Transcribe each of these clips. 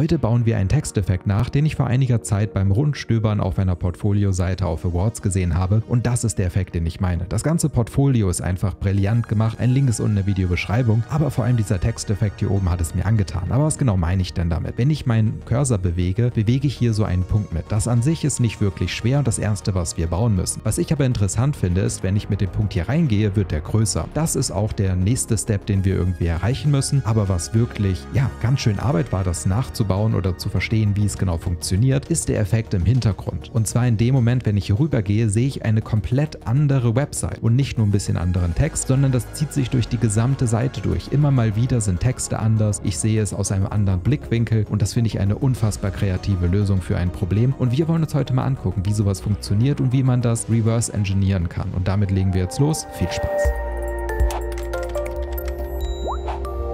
Heute bauen wir einen Texteffekt nach, den ich vor einiger Zeit beim Rundstöbern auf einer Portfolio-Seite auf Awards gesehen habe und das ist der Effekt, den ich meine. Das ganze Portfolio ist einfach brillant gemacht, ein Link ist unten in der Videobeschreibung, aber vor allem dieser Texteffekt hier oben hat es mir angetan. Aber was genau meine ich denn damit? Wenn ich meinen Cursor bewege, bewege ich hier so einen Punkt mit. Das an sich ist nicht wirklich schwer und das Erste, was wir bauen müssen. Was ich aber interessant finde, ist, wenn ich mit dem Punkt hier reingehe, wird der größer. Das ist auch der nächste Step, den wir irgendwie erreichen müssen, aber was wirklich, ja, ganz schön Arbeit war, das nachzubauen, einzubauen oder zu verstehen, wie es genau funktioniert, ist der Effekt im Hintergrund. Und zwar in dem Moment, wenn ich hier rübergehe, sehe ich eine komplett andere Website und nicht nur ein bisschen anderen Text, sondern das zieht sich durch die gesamte Seite durch. Immer mal wieder sind Texte anders, ich sehe es aus einem anderen Blickwinkel und das finde ich eine unfassbar kreative Lösung für ein Problem. Und wir wollen uns heute mal angucken, wie sowas funktioniert und wie man das reverse engineeren kann. Und damit legen wir jetzt los. Viel Spaß!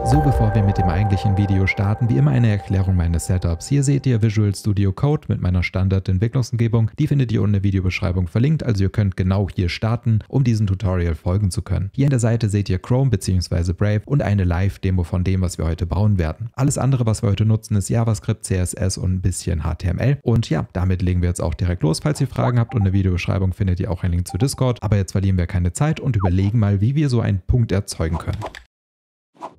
So, bevor wir mit dem eigentlichen Video starten, wie immer eine Erklärung meines Setups. Hier seht ihr Visual Studio Code mit meiner Standard-Entwicklungsumgebung. Die findet ihr unten in der Videobeschreibung verlinkt, also ihr könnt genau hier starten, um diesem Tutorial folgen zu können. Hier an der Seite seht ihr Chrome bzw. Brave und eine Live-Demo von dem, was wir heute bauen werden. Alles andere, was wir heute nutzen, ist JavaScript, CSS und ein bisschen HTML. Und ja, damit legen wir jetzt auch direkt los. Falls ihr Fragen habt, unten in der Videobeschreibung findet ihr auch einen Link zu Discord. Aber jetzt verlieren wir keine Zeit und überlegen mal, wie wir so einen Punkt erzeugen können.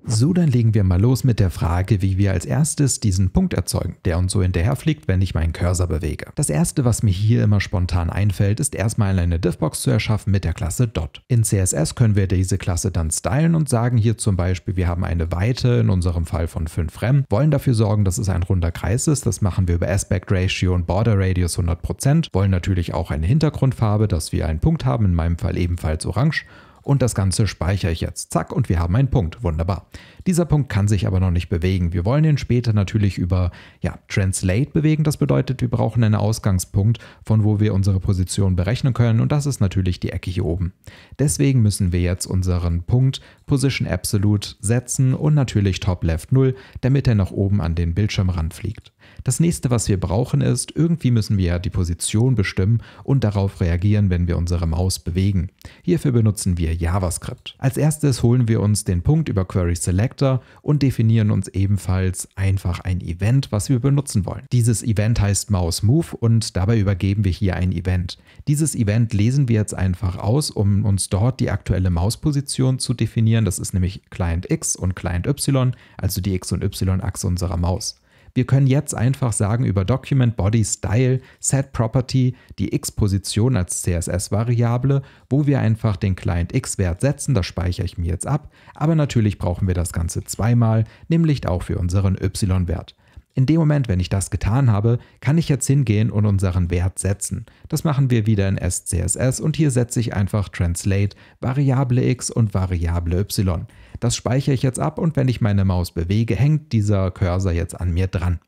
So, dann legen wir mal los mit der Frage, wie wir als erstes diesen Punkt erzeugen, der uns so hinterherfliegt, wenn ich meinen Cursor bewege. Das erste, was mir hier immer spontan einfällt, ist erstmal eine Diffbox zu erschaffen mit der Klasse Dot. In CSS können wir diese Klasse dann stylen und sagen hier zum Beispiel, wir haben eine Weite, in unserem Fall von 5 Rem, wollen dafür sorgen, dass es ein runder Kreis ist. Das machen wir über Aspect Ratio und Border Radius 100%, wollen natürlich auch eine Hintergrundfarbe, dass wir einen Punkt haben, in meinem Fall ebenfalls orange und das Ganze speichere ich jetzt. Zack und wir haben einen Punkt. Wunderbar. Dieser Punkt kann sich aber noch nicht bewegen. Wir wollen ihn später natürlich über ja, Translate bewegen. Das bedeutet, wir brauchen einen Ausgangspunkt, von wo wir unsere Position berechnen können und das ist natürlich die Ecke hier oben. Deswegen müssen wir jetzt unseren Punkt Position Absolute setzen und natürlich Top Left 0, damit er nach oben an den Bildschirmrand fliegt. Das nächste, was wir brauchen, ist, irgendwie müssen wir die Position bestimmen und darauf reagieren, wenn wir unsere Maus bewegen. Hierfür benutzen wir JavaScript. Als erstes holen wir uns den Punkt über Query Selector und definieren uns ebenfalls einfach ein Event, was wir benutzen wollen. Dieses Event heißt Mouse Move und dabei übergeben wir hier ein Event. Dieses Event lesen wir jetzt einfach aus, um uns dort die aktuelle Mausposition zu definieren. Das ist nämlich Client X und Client Y, also die X- und Y-Achse unserer Maus. Wir können jetzt einfach sagen über Document Body Style Set Property die x-Position als CSS-Variable, wo wir einfach den Client x-Wert setzen, das speichere ich mir jetzt ab, aber natürlich brauchen wir das Ganze zweimal, nämlich auch für unseren y-Wert. In dem Moment, wenn ich das getan habe, kann ich jetzt hingehen und unseren Wert setzen. Das machen wir wieder in SCSS und hier setze ich einfach Translate Variable x und Variable y. Das speichere ich jetzt ab und wenn ich meine Maus bewege, hängt dieser Cursor jetzt an mir dran.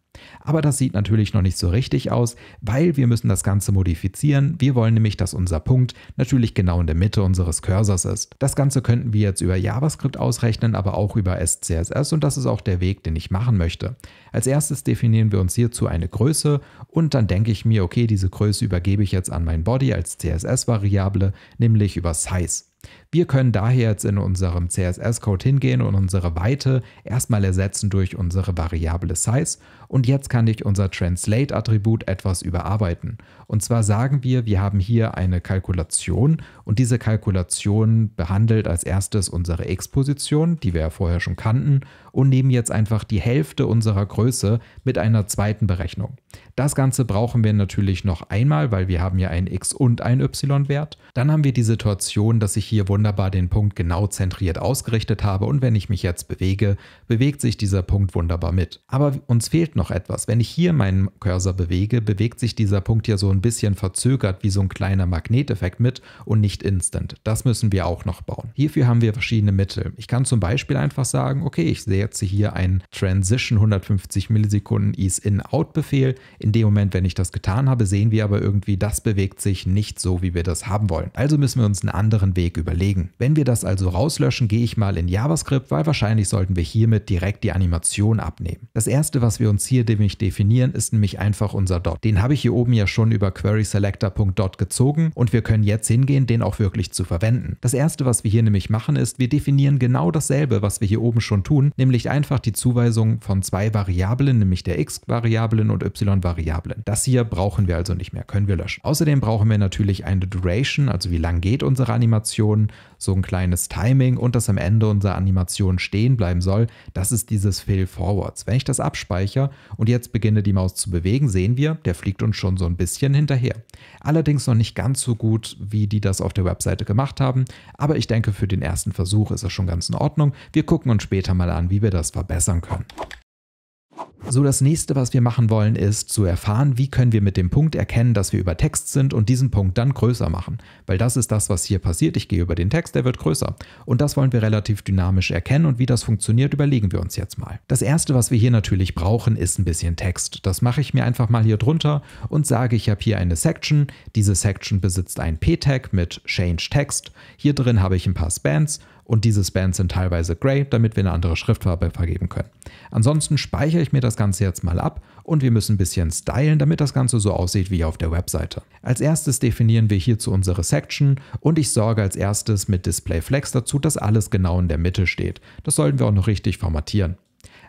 Aber das sieht natürlich noch nicht so richtig aus, weil wir müssen das Ganze modifizieren. Wir wollen nämlich, dass unser Punkt natürlich genau in der Mitte unseres Cursors ist. Das Ganze könnten wir jetzt über JavaScript ausrechnen, aber auch über SCSS und das ist auch der Weg, den ich machen möchte. Als erstes definieren wir uns hierzu eine Größe und dann denke ich mir, okay, diese Größe übergebe ich jetzt an mein Body als CSS-Variable, nämlich über Size. Wir können daher jetzt in unserem CSS-Code hingehen und unsere Weite erstmal ersetzen durch unsere Variable Size und jetzt kann ich unser Translate-Attribut etwas überarbeiten. Und zwar sagen wir, wir haben hier eine Kalkulation und diese Kalkulation behandelt als erstes unsere X-Position, die wir ja vorher schon kannten, und nehmen jetzt einfach die Hälfte unserer Größe mit einer zweiten Berechnung. Das Ganze brauchen wir natürlich noch einmal, weil wir haben ja einen X- und einen Y-Wert. Dann haben wir die Situation, dass ich hier wohl wunderbar den Punkt genau zentriert ausgerichtet habe und wenn ich mich jetzt bewege, bewegt sich dieser Punkt wunderbar mit. Aber uns fehlt noch etwas. Wenn ich hier meinen Cursor bewege, bewegt sich dieser Punkt ja so ein bisschen verzögert wie so ein kleiner Magneteffekt mit und nicht instant. Das müssen wir auch noch bauen. Hierfür haben wir verschiedene Mittel. Ich kann zum Beispiel einfach sagen, okay, ich setze hier einen Transition 150 Millisekunden Ease In Out Befehl. In dem Moment, wenn ich das getan habe, sehen wir aber irgendwie, das bewegt sich nicht so, wie wir das haben wollen. Also müssen wir uns einen anderen Weg überlegen bewegen. Wenn wir das also rauslöschen, gehe ich mal in JavaScript, weil wahrscheinlich sollten wir hiermit direkt die Animation abnehmen. Das erste, was wir uns hier nämlich definieren, ist nämlich einfach unser Dot. Den habe ich hier oben ja schon über querySelector.dot gezogen und wir können jetzt hingehen, den auch wirklich zu verwenden. Das erste, was wir hier nämlich machen, ist, wir definieren genau dasselbe, was wir hier oben schon tun, nämlich einfach die Zuweisung von zwei Variablen, nämlich der x-Variablen und y-Variablen. Das hier brauchen wir also nicht mehr, können wir löschen. Außerdem brauchen wir natürlich eine Duration, also wie lang geht unsere Animation, so ein kleines Timing und dass am Ende unsere Animation stehen bleiben soll, das ist dieses Fail Forwards. Wenn ich das abspeichere und jetzt beginne die Maus zu bewegen, sehen wir, der fliegt uns schon so ein bisschen hinterher. Allerdings noch nicht ganz so gut, wie die das auf der Webseite gemacht haben, aber ich denke, für den ersten Versuch ist das schon ganz in Ordnung. Wir gucken uns später mal an, wie wir das verbessern können. So, das nächste, was wir machen wollen, ist zu erfahren, wie können wir mit dem Punkt erkennen, dass wir über Text sind und diesen Punkt dann größer machen. Weil das ist das, was hier passiert. Ich gehe über den Text, der wird größer. Und das wollen wir relativ dynamisch erkennen und wie das funktioniert, überlegen wir uns jetzt mal. Das erste, was wir hier natürlich brauchen, ist ein bisschen Text. Das mache ich mir einfach mal hier drunter und sage, ich habe hier eine Section. Diese Section besitzt ein P-Tag mit Change Text. Hier drin habe ich ein paar Spans und diese Spans sind teilweise gray, damit wir eine andere Schriftfarbe vergeben können. Ansonsten speichere ich mir das Ganze jetzt mal ab und wir müssen ein bisschen stylen, damit das Ganze so aussieht wie auf der Webseite. Als erstes definieren wir hierzu unsere Section und ich sorge als erstes mit Display Flex dazu, dass alles genau in der Mitte steht. Das sollten wir auch noch richtig formatieren.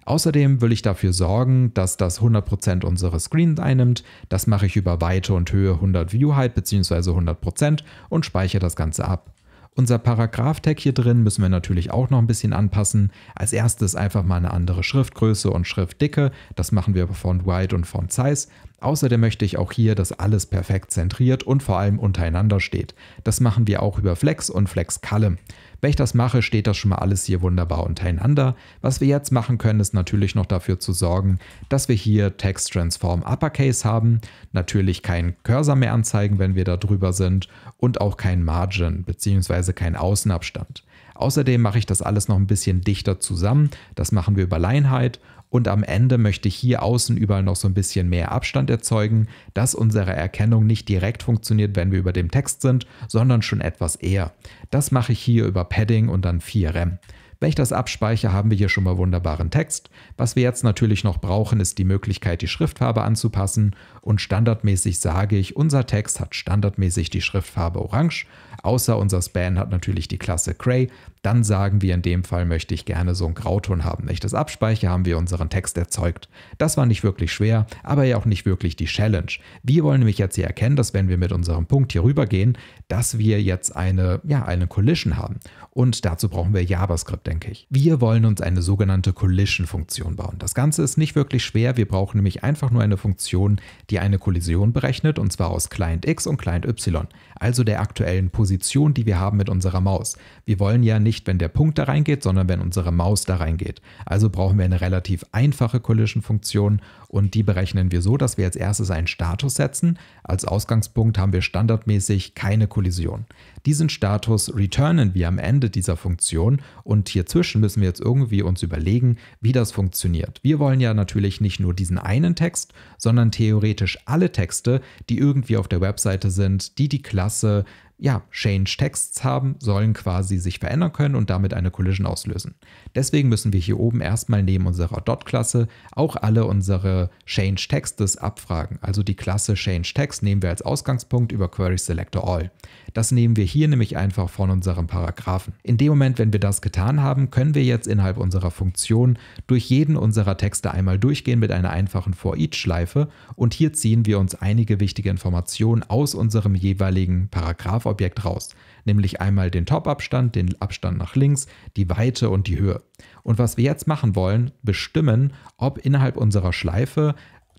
Außerdem will ich dafür sorgen, dass das 100% unseres Screens einnimmt. Das mache ich über Weite und Höhe 100 View Height bzw. 100% und speichere das Ganze ab. Unser Paragraph-Tag hier drin müssen wir natürlich auch noch ein bisschen anpassen. Als erstes einfach mal eine andere Schriftgröße und Schriftdicke. Das machen wir Font Wide und Font Size. Außerdem möchte ich auch hier, dass alles perfekt zentriert und vor allem untereinander steht. Das machen wir auch über Flex und Flex Column. Wenn ich das mache, steht das schon mal alles hier wunderbar untereinander. Was wir jetzt machen können, ist natürlich noch dafür zu sorgen, dass wir hier Text Transform Uppercase haben, natürlich keinen Cursor mehr anzeigen, wenn wir da drüber sind und auch kein Margin bzw. kein Außenabstand. Außerdem mache ich das alles noch ein bisschen dichter zusammen. Das machen wir über Leinheit und am Ende möchte ich hier außen überall noch so ein bisschen mehr Abstand erzeugen, dass unsere Erkennung nicht direkt funktioniert, wenn wir über dem Text sind, sondern schon etwas eher. Das mache ich hier über Padding und dann 4rem. Wenn ich das abspeichere, haben wir hier schon mal wunderbaren Text. Was wir jetzt natürlich noch brauchen, ist die Möglichkeit, die Schriftfarbe anzupassen. Und standardmäßig sage ich, unser Text hat standardmäßig die Schriftfarbe Orange, außer unser Span hat natürlich die Klasse Gray dann sagen wir in dem Fall möchte ich gerne so einen Grauton haben. Wenn ich das abspeichere, haben wir unseren Text erzeugt. Das war nicht wirklich schwer, aber ja auch nicht wirklich die Challenge. Wir wollen nämlich jetzt hier erkennen, dass wenn wir mit unserem Punkt hier rübergehen, dass wir jetzt eine, ja, eine Collision haben. Und dazu brauchen wir JavaScript, denke ich. Wir wollen uns eine sogenannte Collision-Funktion bauen. Das Ganze ist nicht wirklich schwer. Wir brauchen nämlich einfach nur eine Funktion, die eine Kollision berechnet, und zwar aus Client X und Client Y, also der aktuellen Position, die wir haben mit unserer Maus. Wir wollen ja nicht, wenn der Punkt da reingeht, sondern wenn unsere Maus da reingeht. Also brauchen wir eine relativ einfache Collision-Funktion und die berechnen wir so, dass wir als erstes einen Status setzen. Als Ausgangspunkt haben wir standardmäßig keine Kollision. Diesen Status returnen wir am Ende dieser Funktion und hierzwischen müssen wir jetzt irgendwie uns überlegen, wie das funktioniert. Wir wollen ja natürlich nicht nur diesen einen Text, sondern theoretisch alle Texte, die irgendwie auf der Webseite sind, die die Klasse ja, Change Texts haben, sollen quasi sich verändern können und damit eine Collision auslösen. Deswegen müssen wir hier oben erstmal neben unserer Dot-Klasse auch alle unsere Change-Textes abfragen. Also die Klasse Change-Text nehmen wir als Ausgangspunkt über Query Selector All. Das nehmen wir hier nämlich einfach von unserem Paragraphen. In dem Moment, wenn wir das getan haben, können wir jetzt innerhalb unserer Funktion durch jeden unserer Texte einmal durchgehen mit einer einfachen For-Each-Schleife und hier ziehen wir uns einige wichtige Informationen aus unserem jeweiligen Paragraphobjekt raus nämlich einmal den Top-Abstand, den Abstand nach links, die Weite und die Höhe. Und was wir jetzt machen wollen, bestimmen, ob innerhalb unserer Schleife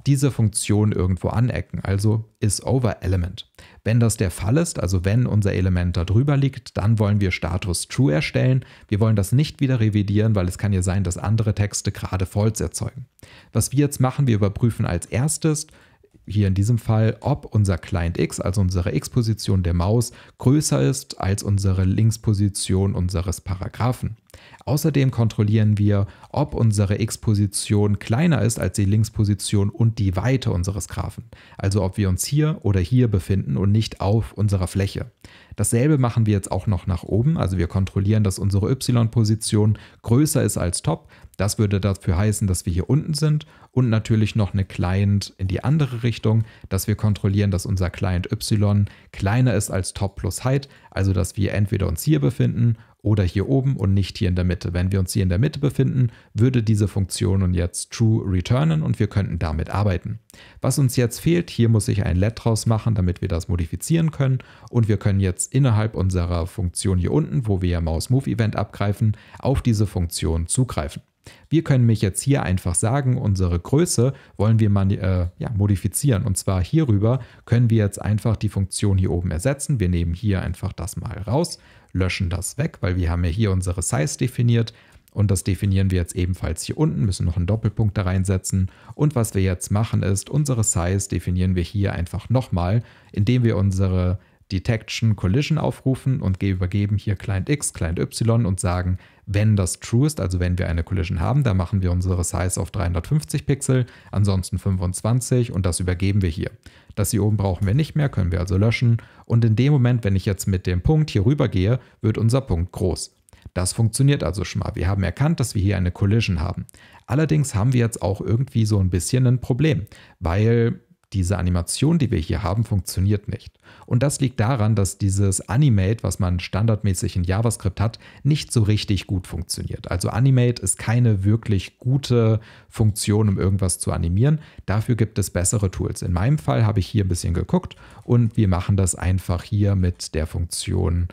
diese Funktion irgendwo anecken, also isOverElement. Wenn das der Fall ist, also wenn unser Element da drüber liegt, dann wollen wir Status True erstellen. Wir wollen das nicht wieder revidieren, weil es kann ja sein, dass andere Texte gerade False erzeugen. Was wir jetzt machen, wir überprüfen als erstes, hier in diesem Fall, ob unser Client X, also unsere X-Position der Maus, größer ist als unsere Linksposition unseres Paragraphen. Außerdem kontrollieren wir, ob unsere X-Position kleiner ist als die Linksposition und die Weite unseres Graphen, also ob wir uns hier oder hier befinden und nicht auf unserer Fläche. Dasselbe machen wir jetzt auch noch nach oben, also wir kontrollieren, dass unsere Y-Position größer ist als Top. Das würde dafür heißen, dass wir hier unten sind und natürlich noch eine Client in die andere Richtung, dass wir kontrollieren, dass unser Client Y kleiner ist als Top plus Height, also dass wir entweder uns hier befinden oder hier oben und nicht hier in der Mitte. Wenn wir uns hier in der Mitte befinden, würde diese Funktion nun jetzt true returnen und wir könnten damit arbeiten. Was uns jetzt fehlt, hier muss ich ein let draus machen, damit wir das modifizieren können und wir können jetzt innerhalb unserer Funktion hier unten, wo wir ja Mouse Move Event abgreifen, auf diese Funktion zugreifen. Wir können mich jetzt hier einfach sagen, unsere Größe wollen wir mal, äh, ja, modifizieren. Und zwar hierüber können wir jetzt einfach die Funktion hier oben ersetzen. Wir nehmen hier einfach das mal raus, löschen das weg, weil wir haben ja hier unsere Size definiert und das definieren wir jetzt ebenfalls hier unten, müssen noch einen Doppelpunkt da reinsetzen. Und was wir jetzt machen ist, unsere Size definieren wir hier einfach nochmal, indem wir unsere Detection Collision aufrufen und übergeben hier Client X, Client Y und sagen, wenn das true ist, also wenn wir eine Collision haben, dann machen wir unsere Size auf 350 Pixel, ansonsten 25 und das übergeben wir hier. Das hier oben brauchen wir nicht mehr, können wir also löschen. Und in dem Moment, wenn ich jetzt mit dem Punkt hier rüber gehe, wird unser Punkt groß. Das funktioniert also schon mal. Wir haben erkannt, dass wir hier eine Collision haben. Allerdings haben wir jetzt auch irgendwie so ein bisschen ein Problem, weil diese Animation, die wir hier haben, funktioniert nicht. Und das liegt daran, dass dieses Animate, was man standardmäßig in JavaScript hat, nicht so richtig gut funktioniert. Also Animate ist keine wirklich gute Funktion, um irgendwas zu animieren. Dafür gibt es bessere Tools. In meinem Fall habe ich hier ein bisschen geguckt und wir machen das einfach hier mit der Funktion,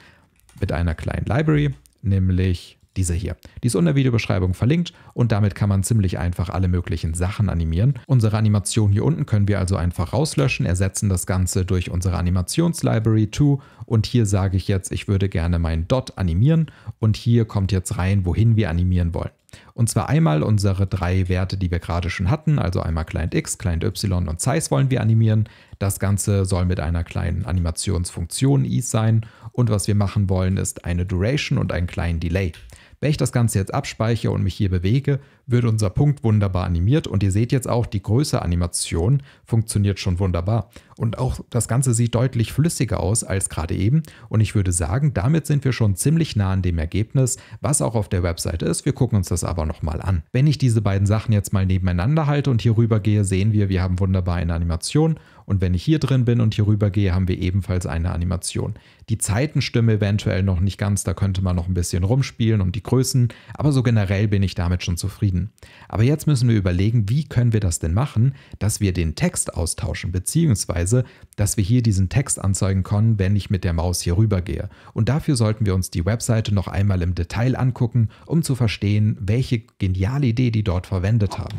mit einer kleinen Library, nämlich diese hier. Die ist unter Videobeschreibung verlinkt und damit kann man ziemlich einfach alle möglichen Sachen animieren. Unsere Animation hier unten können wir also einfach rauslöschen, ersetzen das Ganze durch unsere Animationslibrary to und hier sage ich jetzt, ich würde gerne meinen Dot animieren und hier kommt jetzt rein, wohin wir animieren wollen. Und zwar einmal unsere drei Werte, die wir gerade schon hatten, also einmal Client X, Client Y und Size wollen wir animieren. Das Ganze soll mit einer kleinen Animationsfunktion ease sein. Und was wir machen wollen, ist eine Duration und einen kleinen Delay. Wenn ich das Ganze jetzt abspeichere und mich hier bewege, wird unser Punkt wunderbar animiert und ihr seht jetzt auch, die Größe-Animation funktioniert schon wunderbar. Und auch das Ganze sieht deutlich flüssiger aus als gerade eben und ich würde sagen, damit sind wir schon ziemlich nah an dem Ergebnis, was auch auf der Webseite ist. Wir gucken uns das aber nochmal an. Wenn ich diese beiden Sachen jetzt mal nebeneinander halte und hier rüber gehe, sehen wir, wir haben wunderbar eine Animation und wenn ich hier drin bin und hier rüber gehe, haben wir ebenfalls eine Animation. Die Zeiten stimmen eventuell noch nicht ganz, da könnte man noch ein bisschen rumspielen und die Größen, aber so generell bin ich damit schon zufrieden. Aber jetzt müssen wir überlegen, wie können wir das denn machen, dass wir den Text austauschen, beziehungsweise, dass wir hier diesen Text anzeigen können, wenn ich mit der Maus hier rüber gehe. Und dafür sollten wir uns die Webseite noch einmal im Detail angucken, um zu verstehen, welche geniale Idee die dort verwendet haben.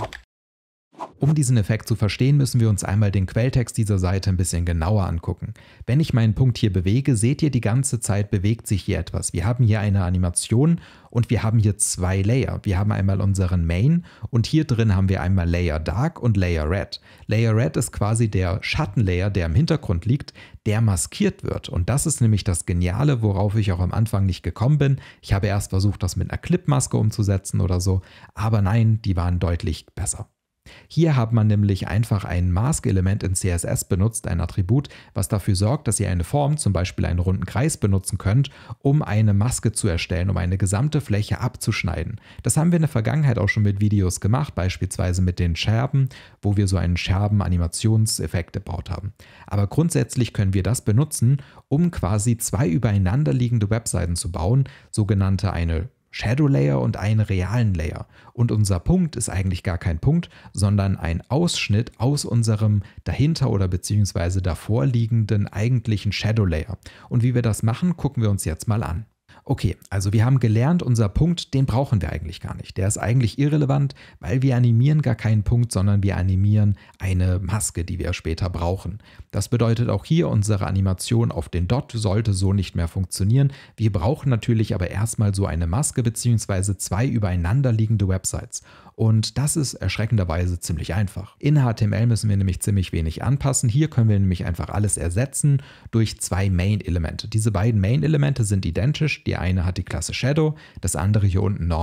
Um diesen Effekt zu verstehen, müssen wir uns einmal den Quelltext dieser Seite ein bisschen genauer angucken. Wenn ich meinen Punkt hier bewege, seht ihr die ganze Zeit bewegt sich hier etwas. Wir haben hier eine Animation und wir haben hier zwei Layer. Wir haben einmal unseren Main und hier drin haben wir einmal Layer Dark und Layer Red. Layer Red ist quasi der Schattenlayer, der im Hintergrund liegt, der maskiert wird. Und das ist nämlich das Geniale, worauf ich auch am Anfang nicht gekommen bin. Ich habe erst versucht, das mit einer Clipmaske umzusetzen oder so, aber nein, die waren deutlich besser. Hier hat man nämlich einfach ein Mask-Element in CSS benutzt, ein Attribut, was dafür sorgt, dass ihr eine Form, zum Beispiel einen runden Kreis, benutzen könnt, um eine Maske zu erstellen, um eine gesamte Fläche abzuschneiden. Das haben wir in der Vergangenheit auch schon mit Videos gemacht, beispielsweise mit den Scherben, wo wir so einen Scherben-Animationseffekt gebaut haben. Aber grundsätzlich können wir das benutzen, um quasi zwei übereinanderliegende Webseiten zu bauen, sogenannte eine Shadow Layer und einen realen Layer. Und unser Punkt ist eigentlich gar kein Punkt, sondern ein Ausschnitt aus unserem dahinter oder beziehungsweise davor liegenden eigentlichen Shadow Layer. Und wie wir das machen, gucken wir uns jetzt mal an. Okay, also wir haben gelernt, unser Punkt, den brauchen wir eigentlich gar nicht. Der ist eigentlich irrelevant, weil wir animieren gar keinen Punkt, sondern wir animieren eine Maske, die wir später brauchen. Das bedeutet auch hier, unsere Animation auf den Dot sollte so nicht mehr funktionieren. Wir brauchen natürlich aber erstmal so eine Maske bzw. zwei übereinander liegende Websites. Und das ist erschreckenderweise ziemlich einfach. In HTML müssen wir nämlich ziemlich wenig anpassen. Hier können wir nämlich einfach alles ersetzen durch zwei Main-Elemente. Diese beiden Main-Elemente sind identisch. Die eine hat die Klasse Shadow, das andere hier unten Normal.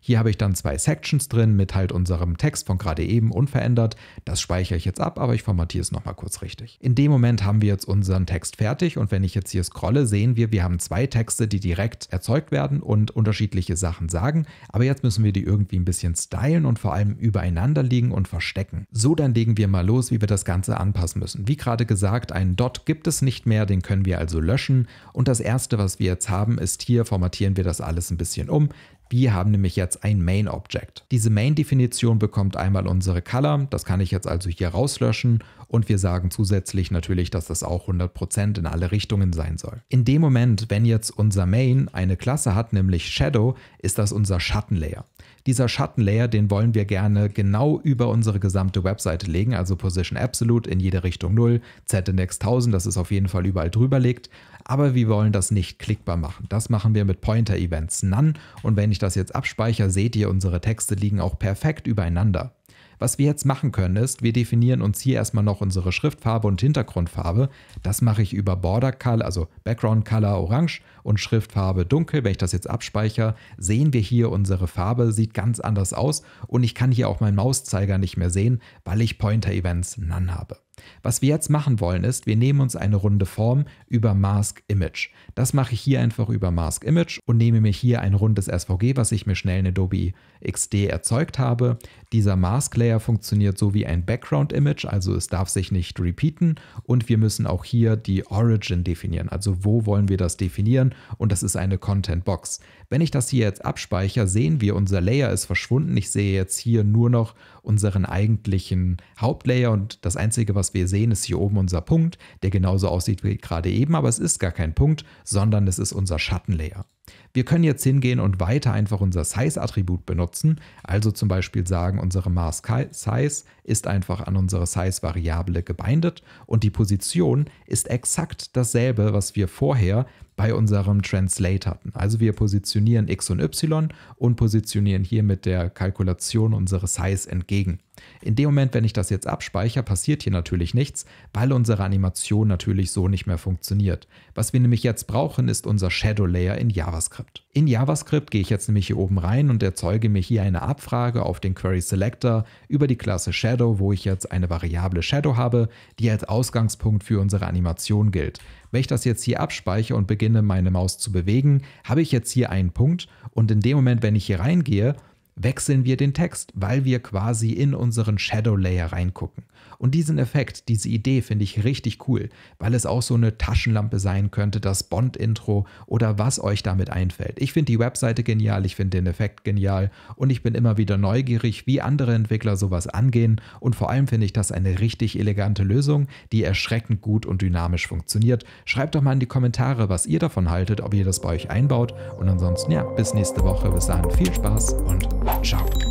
Hier habe ich dann zwei Sections drin mit halt unserem Text von gerade eben unverändert. Das speichere ich jetzt ab, aber ich formatiere es nochmal kurz richtig. In dem Moment haben wir jetzt unseren Text fertig und wenn ich jetzt hier scrolle, sehen wir, wir haben zwei Texte, die direkt erzeugt werden und unterschiedliche Sachen sagen. Aber jetzt müssen wir die irgendwie ein bisschen stylen und vor allem übereinander liegen und verstecken. So, dann legen wir mal los, wie wir das Ganze anpassen müssen. Wie gerade gesagt, einen Dot gibt es nicht mehr, den können wir also löschen. Und das erste, was wir jetzt haben, ist hier formatieren wir das alles ein bisschen um. Wir haben nämlich jetzt ein Main Object. Diese Main Definition bekommt einmal unsere Color, das kann ich jetzt also hier rauslöschen und wir sagen zusätzlich natürlich, dass das auch 100% in alle Richtungen sein soll. In dem Moment, wenn jetzt unser Main eine Klasse hat, nämlich Shadow, ist das unser Schattenlayer. Dieser Schattenlayer, den wollen wir gerne genau über unsere gesamte Webseite legen, also Position Absolute in jede Richtung 0, Z-Index 1000, das ist auf jeden Fall überall drüber liegt, aber wir wollen das nicht klickbar machen. Das machen wir mit Pointer-Events None und wenn ich das jetzt abspeichere, seht ihr, unsere Texte liegen auch perfekt übereinander. Was wir jetzt machen können ist, wir definieren uns hier erstmal noch unsere Schriftfarbe und Hintergrundfarbe. Das mache ich über Border Color, also Background Color orange und Schriftfarbe dunkel. Wenn ich das jetzt abspeichere, sehen wir hier unsere Farbe, sieht ganz anders aus und ich kann hier auch meinen Mauszeiger nicht mehr sehen, weil ich Pointer Events None habe. Was wir jetzt machen wollen ist, wir nehmen uns eine runde Form über Mask Image. Das mache ich hier einfach über Mask Image und nehme mir hier ein rundes SVG, was ich mir schnell in Adobe XD erzeugt habe. Dieser Mask Layer funktioniert so wie ein Background Image, also es darf sich nicht repeaten und wir müssen auch hier die Origin definieren, also wo wollen wir das definieren und das ist eine Content Box. Wenn ich das hier jetzt abspeichere, sehen wir, unser Layer ist verschwunden. Ich sehe jetzt hier nur noch unseren eigentlichen Hauptlayer und das Einzige, was wir sehen, ist hier oben unser Punkt, der genauso aussieht wie gerade eben, aber es ist gar kein Punkt, sondern es ist unser Schattenlayer. Wir können jetzt hingehen und weiter einfach unser Size-Attribut benutzen, also zum Beispiel sagen, unsere Maß Size ist einfach an unsere Size-Variable gebindet und die Position ist exakt dasselbe, was wir vorher bei unserem Translate hatten. Also wir positionieren x und y und positionieren hier mit der Kalkulation unsere Size entgegen. In dem Moment, wenn ich das jetzt abspeichere, passiert hier natürlich nichts, weil unsere Animation natürlich so nicht mehr funktioniert. Was wir nämlich jetzt brauchen, ist unser Shadow Layer in JavaScript. In JavaScript gehe ich jetzt nämlich hier oben rein und erzeuge mir hier eine Abfrage auf den Query Selector über die Klasse Shadow, wo ich jetzt eine Variable Shadow habe, die als Ausgangspunkt für unsere Animation gilt. Wenn ich das jetzt hier abspeichere und beginne, meine Maus zu bewegen, habe ich jetzt hier einen Punkt und in dem Moment, wenn ich hier reingehe, wechseln wir den Text, weil wir quasi in unseren Shadow Layer reingucken. Und diesen Effekt, diese Idee finde ich richtig cool, weil es auch so eine Taschenlampe sein könnte, das Bond-Intro oder was euch damit einfällt. Ich finde die Webseite genial, ich finde den Effekt genial und ich bin immer wieder neugierig, wie andere Entwickler sowas angehen und vor allem finde ich das eine richtig elegante Lösung, die erschreckend gut und dynamisch funktioniert. Schreibt doch mal in die Kommentare, was ihr davon haltet, ob ihr das bei euch einbaut und ansonsten ja, bis nächste Woche, bis dahin viel Spaß und Ciao.